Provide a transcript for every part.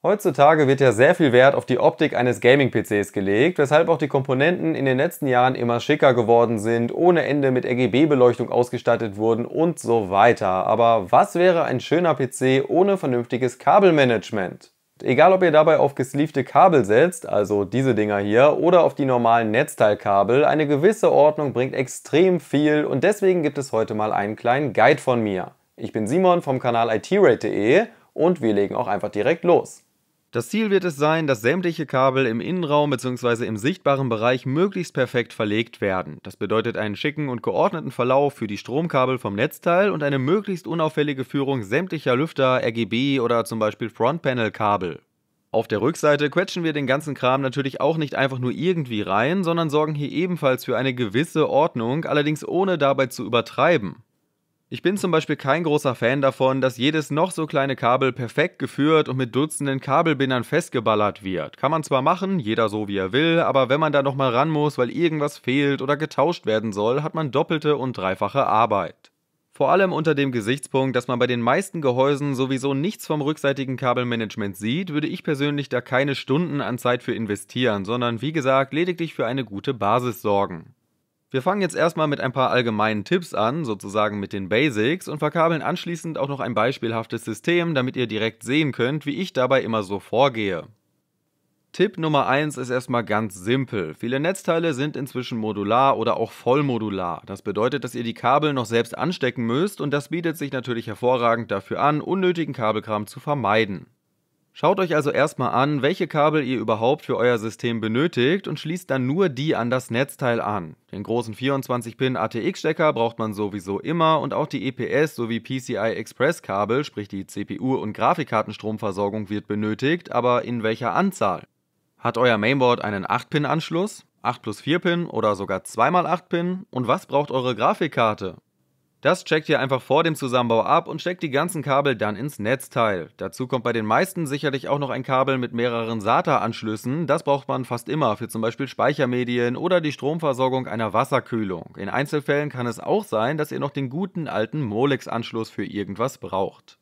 Heutzutage wird ja sehr viel Wert auf die Optik eines Gaming-PCs gelegt, weshalb auch die Komponenten in den letzten Jahren immer schicker geworden sind, ohne Ende mit RGB-Beleuchtung ausgestattet wurden und so weiter. Aber was wäre ein schöner PC ohne vernünftiges Kabelmanagement? Egal ob ihr dabei auf gesleefte Kabel setzt, also diese Dinger hier, oder auf die normalen Netzteilkabel, eine gewisse Ordnung bringt extrem viel und deswegen gibt es heute mal einen kleinen Guide von mir. Ich bin Simon vom Kanal itrate.de und wir legen auch einfach direkt los. Das Ziel wird es sein, dass sämtliche Kabel im Innenraum bzw. im sichtbaren Bereich möglichst perfekt verlegt werden. Das bedeutet einen schicken und geordneten Verlauf für die Stromkabel vom Netzteil und eine möglichst unauffällige Führung sämtlicher Lüfter, RGB oder zum Beispiel Frontpanel-Kabel. Auf der Rückseite quetschen wir den ganzen Kram natürlich auch nicht einfach nur irgendwie rein, sondern sorgen hier ebenfalls für eine gewisse Ordnung, allerdings ohne dabei zu übertreiben. Ich bin zum Beispiel kein großer Fan davon, dass jedes noch so kleine Kabel perfekt geführt und mit dutzenden Kabelbindern festgeballert wird. Kann man zwar machen, jeder so wie er will, aber wenn man da nochmal ran muss, weil irgendwas fehlt oder getauscht werden soll, hat man doppelte und dreifache Arbeit. Vor allem unter dem Gesichtspunkt, dass man bei den meisten Gehäusen sowieso nichts vom rückseitigen Kabelmanagement sieht, würde ich persönlich da keine Stunden an Zeit für investieren, sondern wie gesagt lediglich für eine gute Basis sorgen. Wir fangen jetzt erstmal mit ein paar allgemeinen Tipps an, sozusagen mit den Basics, und verkabeln anschließend auch noch ein beispielhaftes System, damit ihr direkt sehen könnt, wie ich dabei immer so vorgehe. Tipp Nummer 1 ist erstmal ganz simpel. Viele Netzteile sind inzwischen modular oder auch vollmodular. Das bedeutet, dass ihr die Kabel noch selbst anstecken müsst und das bietet sich natürlich hervorragend dafür an, unnötigen Kabelkram zu vermeiden. Schaut euch also erstmal an, welche Kabel ihr überhaupt für euer System benötigt und schließt dann nur die an das Netzteil an. Den großen 24-Pin ATX-Stecker braucht man sowieso immer und auch die EPS sowie PCI Express-Kabel, sprich die CPU- und Grafikkartenstromversorgung wird benötigt, aber in welcher Anzahl? Hat euer Mainboard einen 8-Pin-Anschluss, 8 plus 4-Pin oder sogar 2x8-Pin? Und was braucht eure Grafikkarte? Das checkt ihr einfach vor dem Zusammenbau ab und steckt die ganzen Kabel dann ins Netzteil. Dazu kommt bei den meisten sicherlich auch noch ein Kabel mit mehreren SATA-Anschlüssen. Das braucht man fast immer für zum Beispiel Speichermedien oder die Stromversorgung einer Wasserkühlung. In Einzelfällen kann es auch sein, dass ihr noch den guten alten Molex-Anschluss für irgendwas braucht.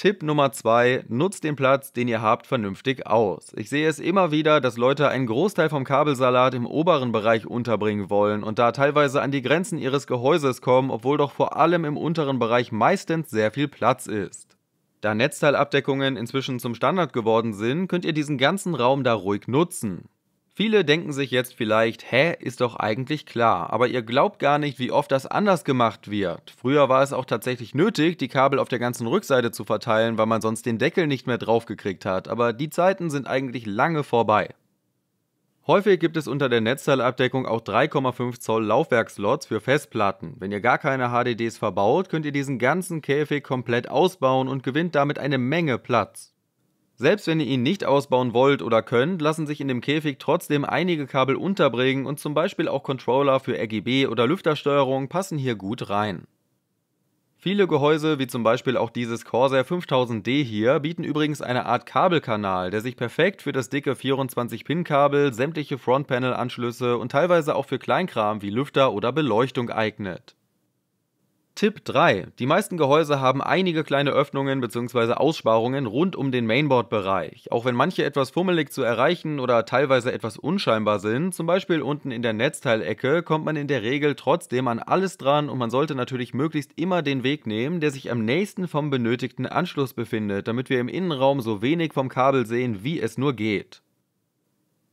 Tipp Nummer zwei, nutzt den Platz, den ihr habt, vernünftig aus. Ich sehe es immer wieder, dass Leute einen Großteil vom Kabelsalat im oberen Bereich unterbringen wollen und da teilweise an die Grenzen ihres Gehäuses kommen, obwohl doch vor allem im unteren Bereich meistens sehr viel Platz ist. Da Netzteilabdeckungen inzwischen zum Standard geworden sind, könnt ihr diesen ganzen Raum da ruhig nutzen. Viele denken sich jetzt vielleicht, hä, ist doch eigentlich klar, aber ihr glaubt gar nicht, wie oft das anders gemacht wird. Früher war es auch tatsächlich nötig, die Kabel auf der ganzen Rückseite zu verteilen, weil man sonst den Deckel nicht mehr draufgekriegt hat, aber die Zeiten sind eigentlich lange vorbei. Häufig gibt es unter der Netzteilabdeckung auch 3,5 Zoll Laufwerkslots für Festplatten. Wenn ihr gar keine HDDs verbaut, könnt ihr diesen ganzen Käfig komplett ausbauen und gewinnt damit eine Menge Platz. Selbst wenn ihr ihn nicht ausbauen wollt oder könnt, lassen sich in dem Käfig trotzdem einige Kabel unterbringen und zum Beispiel auch Controller für RGB oder Lüftersteuerung passen hier gut rein. Viele Gehäuse, wie zum Beispiel auch dieses Corsair 5000D hier, bieten übrigens eine Art Kabelkanal, der sich perfekt für das dicke 24-Pin-Kabel, sämtliche Frontpanel-Anschlüsse und teilweise auch für Kleinkram wie Lüfter oder Beleuchtung eignet. Tipp 3. Die meisten Gehäuse haben einige kleine Öffnungen bzw. Aussparungen rund um den Mainboard-Bereich. Auch wenn manche etwas fummelig zu erreichen oder teilweise etwas unscheinbar sind, zum Beispiel unten in der Netzteilecke, kommt man in der Regel trotzdem an alles dran und man sollte natürlich möglichst immer den Weg nehmen, der sich am nächsten vom benötigten Anschluss befindet, damit wir im Innenraum so wenig vom Kabel sehen, wie es nur geht.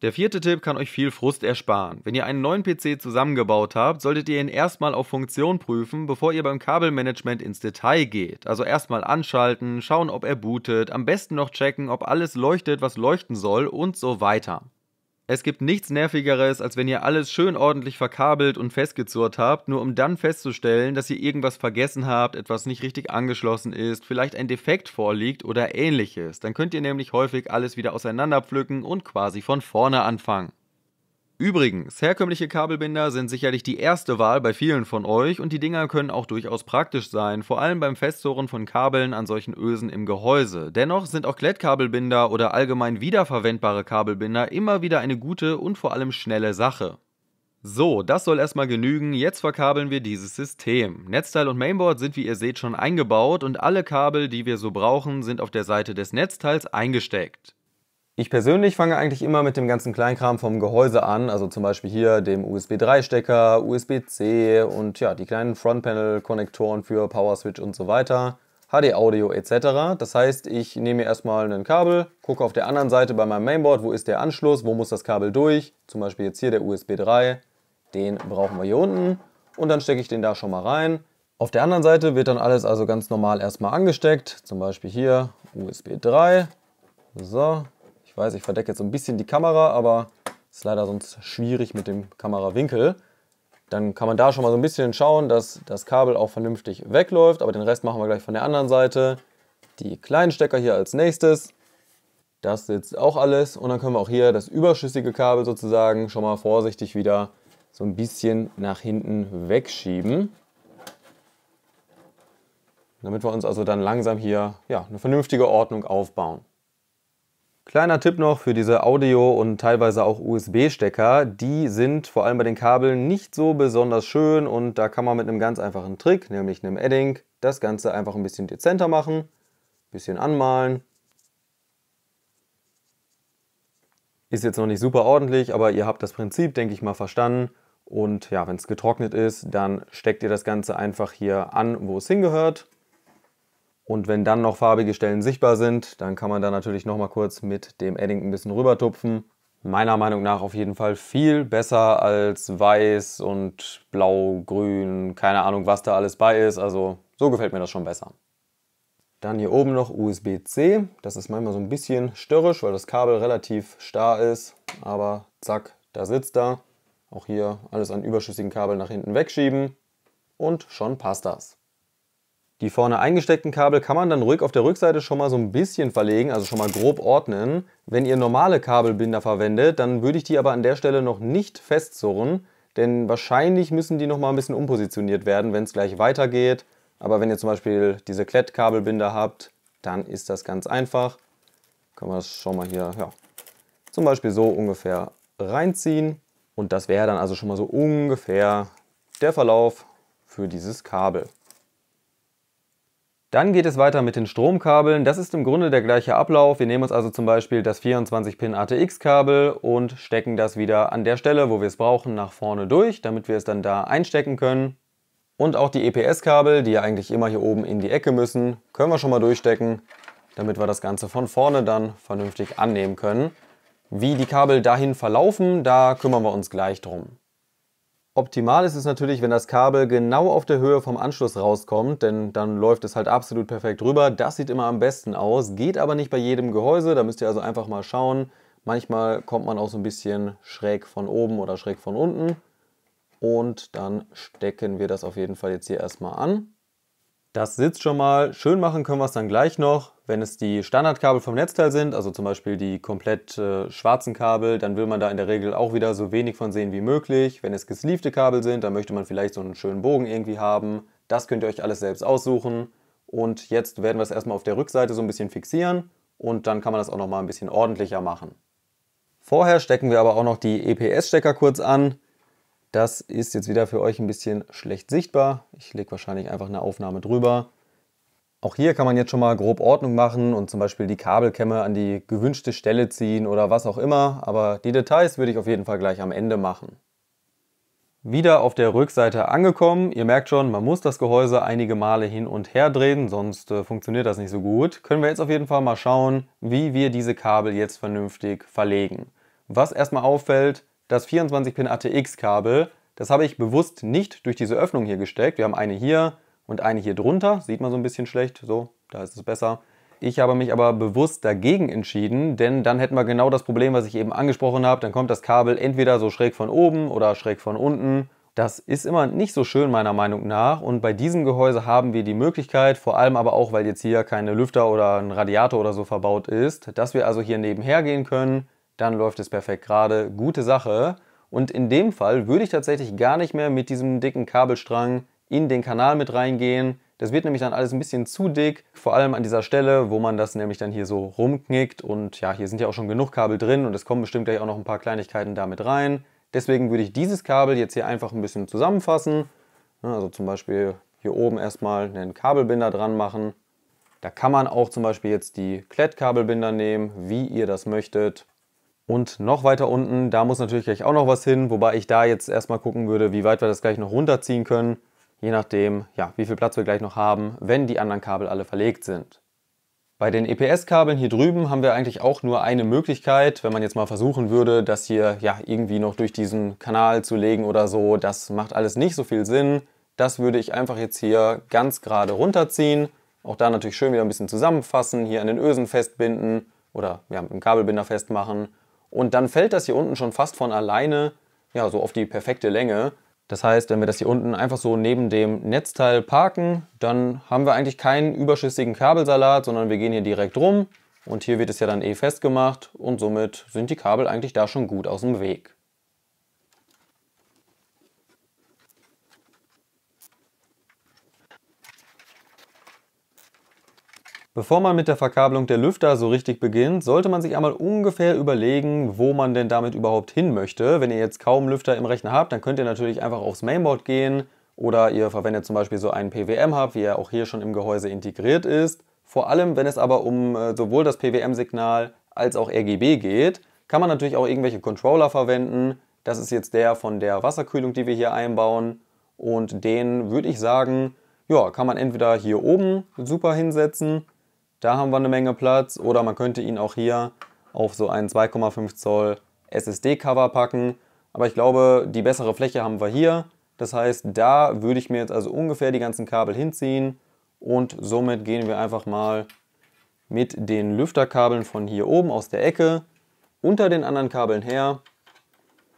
Der vierte Tipp kann euch viel Frust ersparen. Wenn ihr einen neuen PC zusammengebaut habt, solltet ihr ihn erstmal auf Funktion prüfen, bevor ihr beim Kabelmanagement ins Detail geht. Also erstmal anschalten, schauen, ob er bootet, am besten noch checken, ob alles leuchtet, was leuchten soll und so weiter. Es gibt nichts Nervigeres, als wenn ihr alles schön ordentlich verkabelt und festgezurrt habt, nur um dann festzustellen, dass ihr irgendwas vergessen habt, etwas nicht richtig angeschlossen ist, vielleicht ein Defekt vorliegt oder ähnliches. Dann könnt ihr nämlich häufig alles wieder auseinanderpflücken und quasi von vorne anfangen. Übrigens, herkömmliche Kabelbinder sind sicherlich die erste Wahl bei vielen von euch und die Dinger können auch durchaus praktisch sein, vor allem beim Festzurren von Kabeln an solchen Ösen im Gehäuse. Dennoch sind auch Klettkabelbinder oder allgemein wiederverwendbare Kabelbinder immer wieder eine gute und vor allem schnelle Sache. So, das soll erstmal genügen, jetzt verkabeln wir dieses System. Netzteil und Mainboard sind wie ihr seht schon eingebaut und alle Kabel, die wir so brauchen, sind auf der Seite des Netzteils eingesteckt. Ich persönlich fange eigentlich immer mit dem ganzen Kleinkram vom Gehäuse an, also zum Beispiel hier dem USB 3-Stecker, USB-C und ja, die kleinen Frontpanel-Konnektoren für Power-Switch und so weiter, HD-Audio etc. Das heißt, ich nehme erstmal ein Kabel, gucke auf der anderen Seite bei meinem Mainboard, wo ist der Anschluss, wo muss das Kabel durch, zum Beispiel jetzt hier der USB 3, den brauchen wir hier unten und dann stecke ich den da schon mal rein. Auf der anderen Seite wird dann alles also ganz normal erstmal angesteckt, zum Beispiel hier USB 3, so, ich weiß, ich verdecke jetzt so ein bisschen die Kamera, aber ist leider sonst schwierig mit dem Kamerawinkel. Dann kann man da schon mal so ein bisschen schauen, dass das Kabel auch vernünftig wegläuft, aber den Rest machen wir gleich von der anderen Seite. Die kleinen Stecker hier als nächstes. Das sitzt auch alles und dann können wir auch hier das überschüssige Kabel sozusagen schon mal vorsichtig wieder so ein bisschen nach hinten wegschieben. Damit wir uns also dann langsam hier ja, eine vernünftige Ordnung aufbauen. Kleiner Tipp noch für diese Audio- und teilweise auch USB-Stecker. Die sind vor allem bei den Kabeln nicht so besonders schön und da kann man mit einem ganz einfachen Trick, nämlich einem Edding, das Ganze einfach ein bisschen dezenter machen, ein bisschen anmalen. Ist jetzt noch nicht super ordentlich, aber ihr habt das Prinzip, denke ich mal, verstanden. Und ja, wenn es getrocknet ist, dann steckt ihr das Ganze einfach hier an, wo es hingehört. Und wenn dann noch farbige Stellen sichtbar sind, dann kann man da natürlich nochmal kurz mit dem Edding ein bisschen rübertupfen. Meiner Meinung nach auf jeden Fall viel besser als weiß und blau, grün, keine Ahnung, was da alles bei ist. Also so gefällt mir das schon besser. Dann hier oben noch USB-C. Das ist manchmal so ein bisschen störrisch, weil das Kabel relativ starr ist. Aber zack, da sitzt er. Auch hier alles an überschüssigen Kabel nach hinten wegschieben. Und schon passt das. Die vorne eingesteckten Kabel kann man dann ruhig auf der Rückseite schon mal so ein bisschen verlegen, also schon mal grob ordnen. Wenn ihr normale Kabelbinder verwendet, dann würde ich die aber an der Stelle noch nicht festzurren, denn wahrscheinlich müssen die noch mal ein bisschen umpositioniert werden, wenn es gleich weitergeht. Aber wenn ihr zum Beispiel diese Klettkabelbinder habt, dann ist das ganz einfach. Können wir das schon mal hier, ja, zum Beispiel so ungefähr reinziehen. Und das wäre dann also schon mal so ungefähr der Verlauf für dieses Kabel. Dann geht es weiter mit den Stromkabeln. Das ist im Grunde der gleiche Ablauf. Wir nehmen uns also zum Beispiel das 24-Pin ATX-Kabel und stecken das wieder an der Stelle, wo wir es brauchen, nach vorne durch, damit wir es dann da einstecken können. Und auch die EPS-Kabel, die ja eigentlich immer hier oben in die Ecke müssen, können wir schon mal durchstecken, damit wir das Ganze von vorne dann vernünftig annehmen können. Wie die Kabel dahin verlaufen, da kümmern wir uns gleich drum. Optimal ist es natürlich, wenn das Kabel genau auf der Höhe vom Anschluss rauskommt, denn dann läuft es halt absolut perfekt rüber. Das sieht immer am besten aus, geht aber nicht bei jedem Gehäuse, da müsst ihr also einfach mal schauen. Manchmal kommt man auch so ein bisschen schräg von oben oder schräg von unten. Und dann stecken wir das auf jeden Fall jetzt hier erstmal an. Das sitzt schon mal. Schön machen können wir es dann gleich noch. Wenn es die Standardkabel vom Netzteil sind, also zum Beispiel die komplett äh, schwarzen Kabel, dann will man da in der Regel auch wieder so wenig von sehen wie möglich. Wenn es gesleevte Kabel sind, dann möchte man vielleicht so einen schönen Bogen irgendwie haben. Das könnt ihr euch alles selbst aussuchen. Und jetzt werden wir es erstmal auf der Rückseite so ein bisschen fixieren und dann kann man das auch nochmal ein bisschen ordentlicher machen. Vorher stecken wir aber auch noch die EPS-Stecker kurz an. Das ist jetzt wieder für euch ein bisschen schlecht sichtbar. Ich lege wahrscheinlich einfach eine Aufnahme drüber. Auch hier kann man jetzt schon mal grob Ordnung machen und zum Beispiel die Kabelkämme an die gewünschte Stelle ziehen oder was auch immer, aber die Details würde ich auf jeden Fall gleich am Ende machen. Wieder auf der Rückseite angekommen. Ihr merkt schon, man muss das Gehäuse einige Male hin und her drehen, sonst äh, funktioniert das nicht so gut. Können wir jetzt auf jeden Fall mal schauen, wie wir diese Kabel jetzt vernünftig verlegen. Was erstmal auffällt, das 24-Pin ATX-Kabel. Das habe ich bewusst nicht durch diese Öffnung hier gesteckt. Wir haben eine hier und eine hier drunter. Sieht man so ein bisschen schlecht. So, da ist es besser. Ich habe mich aber bewusst dagegen entschieden, denn dann hätten wir genau das Problem, was ich eben angesprochen habe. Dann kommt das Kabel entweder so schräg von oben oder schräg von unten. Das ist immer nicht so schön meiner Meinung nach und bei diesem Gehäuse haben wir die Möglichkeit, vor allem aber auch, weil jetzt hier keine Lüfter oder ein Radiator oder so verbaut ist, dass wir also hier nebenher gehen können, dann läuft es perfekt gerade. Gute Sache. Und in dem Fall würde ich tatsächlich gar nicht mehr mit diesem dicken Kabelstrang in den Kanal mit reingehen. Das wird nämlich dann alles ein bisschen zu dick, vor allem an dieser Stelle, wo man das nämlich dann hier so rumknickt. Und ja, hier sind ja auch schon genug Kabel drin und es kommen bestimmt gleich auch noch ein paar Kleinigkeiten damit rein. Deswegen würde ich dieses Kabel jetzt hier einfach ein bisschen zusammenfassen. Also zum Beispiel hier oben erstmal einen Kabelbinder dran machen. Da kann man auch zum Beispiel jetzt die Klettkabelbinder nehmen, wie ihr das möchtet. Und noch weiter unten, da muss natürlich gleich auch noch was hin, wobei ich da jetzt erstmal gucken würde, wie weit wir das gleich noch runterziehen können, je nachdem, ja, wie viel Platz wir gleich noch haben, wenn die anderen Kabel alle verlegt sind. Bei den EPS-Kabeln hier drüben haben wir eigentlich auch nur eine Möglichkeit, wenn man jetzt mal versuchen würde, das hier ja irgendwie noch durch diesen Kanal zu legen oder so, das macht alles nicht so viel Sinn. Das würde ich einfach jetzt hier ganz gerade runterziehen, auch da natürlich schön wieder ein bisschen zusammenfassen, hier an den Ösen festbinden oder ja, mit dem Kabelbinder festmachen und dann fällt das hier unten schon fast von alleine ja, so auf die perfekte Länge. Das heißt, wenn wir das hier unten einfach so neben dem Netzteil parken, dann haben wir eigentlich keinen überschüssigen Kabelsalat, sondern wir gehen hier direkt rum und hier wird es ja dann eh festgemacht und somit sind die Kabel eigentlich da schon gut aus dem Weg. Bevor man mit der Verkabelung der Lüfter so richtig beginnt, sollte man sich einmal ungefähr überlegen, wo man denn damit überhaupt hin möchte. Wenn ihr jetzt kaum Lüfter im Rechner habt, dann könnt ihr natürlich einfach aufs Mainboard gehen oder ihr verwendet zum Beispiel so einen PWM-Hub, wie er auch hier schon im Gehäuse integriert ist. Vor allem, wenn es aber um äh, sowohl das PWM-Signal als auch RGB geht, kann man natürlich auch irgendwelche Controller verwenden. Das ist jetzt der von der Wasserkühlung, die wir hier einbauen. Und den würde ich sagen, ja, kann man entweder hier oben super hinsetzen da haben wir eine Menge Platz oder man könnte ihn auch hier auf so einen 2,5 Zoll SSD-Cover packen. Aber ich glaube, die bessere Fläche haben wir hier. Das heißt, da würde ich mir jetzt also ungefähr die ganzen Kabel hinziehen und somit gehen wir einfach mal mit den Lüfterkabeln von hier oben aus der Ecke unter den anderen Kabeln her.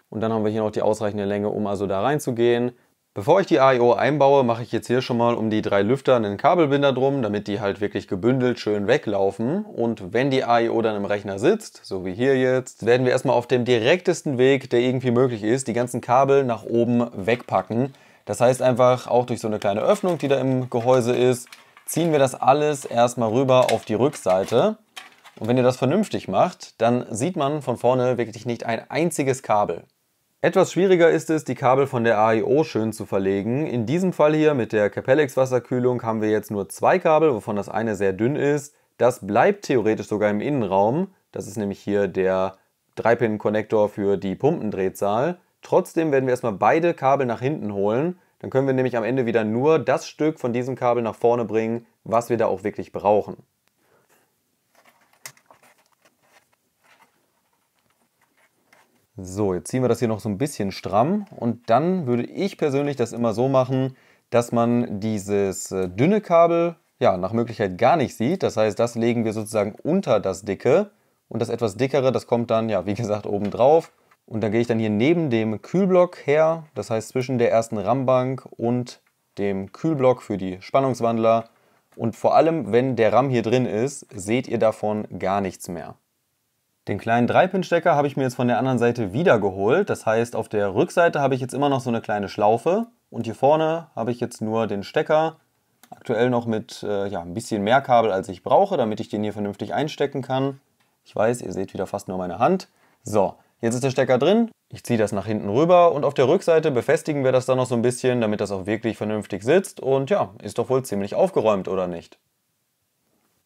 Und dann haben wir hier noch die ausreichende Länge, um also da reinzugehen. Bevor ich die AIO einbaue, mache ich jetzt hier schon mal um die drei Lüfter einen Kabelbinder drum, damit die halt wirklich gebündelt schön weglaufen. Und wenn die AIO dann im Rechner sitzt, so wie hier jetzt, werden wir erstmal auf dem direktesten Weg, der irgendwie möglich ist, die ganzen Kabel nach oben wegpacken. Das heißt einfach, auch durch so eine kleine Öffnung, die da im Gehäuse ist, ziehen wir das alles erstmal rüber auf die Rückseite. Und wenn ihr das vernünftig macht, dann sieht man von vorne wirklich nicht ein einziges Kabel. Etwas schwieriger ist es, die Kabel von der AIO schön zu verlegen. In diesem Fall hier mit der Capellex Wasserkühlung haben wir jetzt nur zwei Kabel, wovon das eine sehr dünn ist. Das bleibt theoretisch sogar im Innenraum. Das ist nämlich hier der 3-Pin-Konnektor für die Pumpendrehzahl. Trotzdem werden wir erstmal beide Kabel nach hinten holen. Dann können wir nämlich am Ende wieder nur das Stück von diesem Kabel nach vorne bringen, was wir da auch wirklich brauchen. So, jetzt ziehen wir das hier noch so ein bisschen stramm und dann würde ich persönlich das immer so machen, dass man dieses äh, dünne Kabel ja nach Möglichkeit gar nicht sieht. Das heißt, das legen wir sozusagen unter das dicke und das etwas dickere, das kommt dann, ja, wie gesagt, oben drauf. Und dann gehe ich dann hier neben dem Kühlblock her, das heißt zwischen der ersten RAM-Bank und dem Kühlblock für die Spannungswandler. Und vor allem, wenn der RAM hier drin ist, seht ihr davon gar nichts mehr. Den kleinen 3-Pin-Stecker habe ich mir jetzt von der anderen Seite wieder geholt. Das heißt, auf der Rückseite habe ich jetzt immer noch so eine kleine Schlaufe. Und hier vorne habe ich jetzt nur den Stecker. Aktuell noch mit äh, ja, ein bisschen mehr Kabel, als ich brauche, damit ich den hier vernünftig einstecken kann. Ich weiß, ihr seht wieder fast nur meine Hand. So, jetzt ist der Stecker drin. Ich ziehe das nach hinten rüber und auf der Rückseite befestigen wir das dann noch so ein bisschen, damit das auch wirklich vernünftig sitzt. Und ja, ist doch wohl ziemlich aufgeräumt, oder nicht?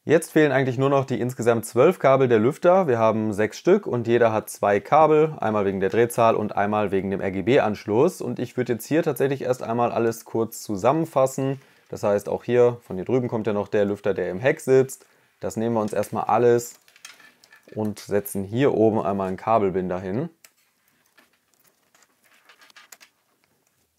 Jetzt fehlen eigentlich nur noch die insgesamt zwölf Kabel der Lüfter. Wir haben sechs Stück und jeder hat zwei Kabel, einmal wegen der Drehzahl und einmal wegen dem RGB-Anschluss. Und ich würde jetzt hier tatsächlich erst einmal alles kurz zusammenfassen. Das heißt, auch hier von hier drüben kommt ja noch der Lüfter, der im Heck sitzt. Das nehmen wir uns erstmal alles und setzen hier oben einmal einen Kabelbinder hin.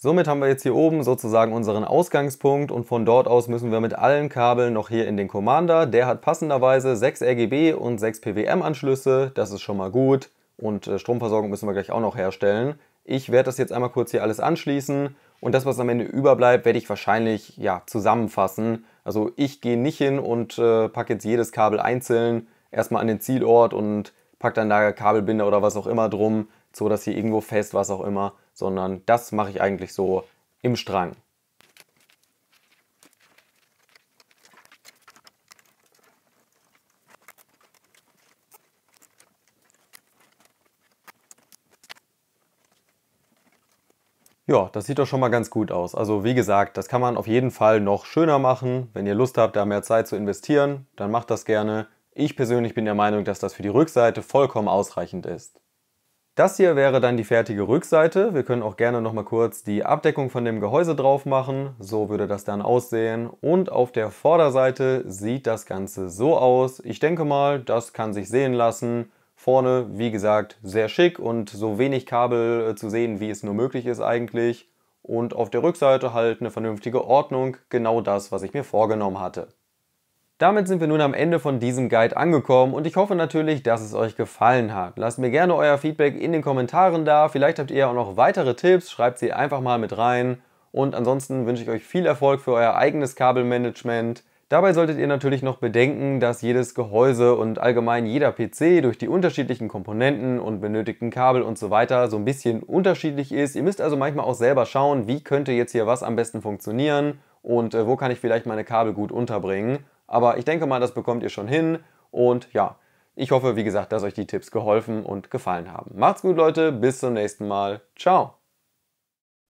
Somit haben wir jetzt hier oben sozusagen unseren Ausgangspunkt und von dort aus müssen wir mit allen Kabeln noch hier in den Commander. Der hat passenderweise 6 RGB und 6 PWM-Anschlüsse, das ist schon mal gut. Und äh, Stromversorgung müssen wir gleich auch noch herstellen. Ich werde das jetzt einmal kurz hier alles anschließen und das, was am Ende überbleibt, werde ich wahrscheinlich ja, zusammenfassen. Also ich gehe nicht hin und äh, packe jetzt jedes Kabel einzeln erstmal an den Zielort und packe dann da Kabelbinder oder was auch immer drum, so dass hier irgendwo fest, was auch immer sondern das mache ich eigentlich so im Strang. Ja, das sieht doch schon mal ganz gut aus. Also wie gesagt, das kann man auf jeden Fall noch schöner machen. Wenn ihr Lust habt, da mehr Zeit zu investieren, dann macht das gerne. Ich persönlich bin der Meinung, dass das für die Rückseite vollkommen ausreichend ist. Das hier wäre dann die fertige Rückseite. Wir können auch gerne nochmal kurz die Abdeckung von dem Gehäuse drauf machen. So würde das dann aussehen. Und auf der Vorderseite sieht das Ganze so aus. Ich denke mal, das kann sich sehen lassen. Vorne, wie gesagt, sehr schick und so wenig Kabel äh, zu sehen, wie es nur möglich ist eigentlich. Und auf der Rückseite halt eine vernünftige Ordnung. Genau das, was ich mir vorgenommen hatte. Damit sind wir nun am Ende von diesem Guide angekommen und ich hoffe natürlich, dass es euch gefallen hat. Lasst mir gerne euer Feedback in den Kommentaren da, vielleicht habt ihr auch noch weitere Tipps, schreibt sie einfach mal mit rein. Und ansonsten wünsche ich euch viel Erfolg für euer eigenes Kabelmanagement. Dabei solltet ihr natürlich noch bedenken, dass jedes Gehäuse und allgemein jeder PC durch die unterschiedlichen Komponenten und benötigten Kabel und so weiter so ein bisschen unterschiedlich ist. Ihr müsst also manchmal auch selber schauen, wie könnte jetzt hier was am besten funktionieren und äh, wo kann ich vielleicht meine Kabel gut unterbringen. Aber ich denke mal, das bekommt ihr schon hin. Und ja, ich hoffe, wie gesagt, dass euch die Tipps geholfen und gefallen haben. Macht's gut, Leute. Bis zum nächsten Mal. Ciao.